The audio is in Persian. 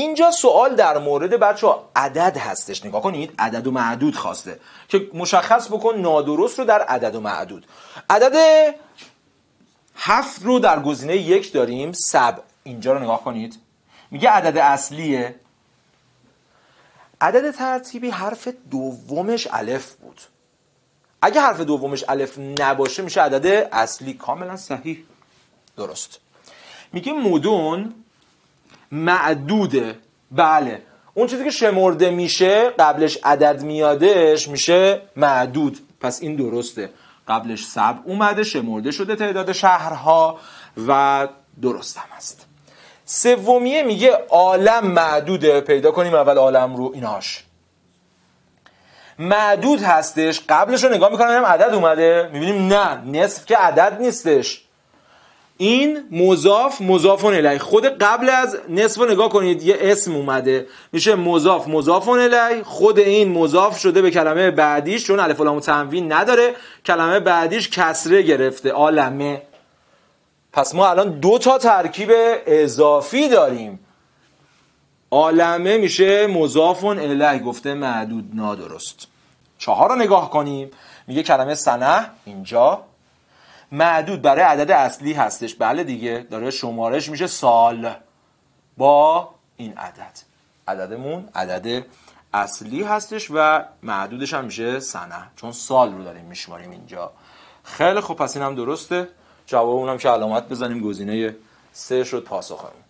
اینجا سوال در مورد بچه ها عدد هستش نگاه کنید عدد و معدود خواسته که مشخص بکن نادرست رو در عدد و معدود عدد هفت رو در گزینه یک داریم سب اینجا رو نگاه کنید میگه عدد اصلیه عدد ترتیبی حرف دومش الف بود اگه حرف دومش الف نباشه میشه عدد اصلی کاملا صحیح درست میگه مدون معدوده بله اون چیزی که شمرده میشه قبلش عدد میادش میشه معدود پس این درسته قبلش سب اومده شمرده شده تعداد شهرها و درستم است سومیه میگه عالم معدوده پیدا کنیم اول عالم رو ایناش معدود هستش قبلش رو نگاه میکنم عدد اومده میبینیم نه نصف که عدد نیستش این مضاف مضاف الی خود قبل از نصف رو نگاه کنید یه اسم اومده میشه مضاف مضاف الی خود این مضاف شده به کلمه بعدیش چون الف لام تنوین نداره کلمه بعدیش کسره گرفته عالمه پس ما الان دو تا ترکیب اضافی داریم عالمه میشه مضاف الی گفته معدود نادرست چهار رو نگاه کنیم میگه کلمه سنه اینجا معدود برای عدد اصلی هستش بله دیگه داره شمارش میشه سال با این عدد عددمون عدد اصلی هستش و معدودش هم میشه سنه چون سال رو داریم میشماریم اینجا خیلی خب پس این هم درسته جواب اونم که علامت بزنیم گزینه سه رو پاسخمون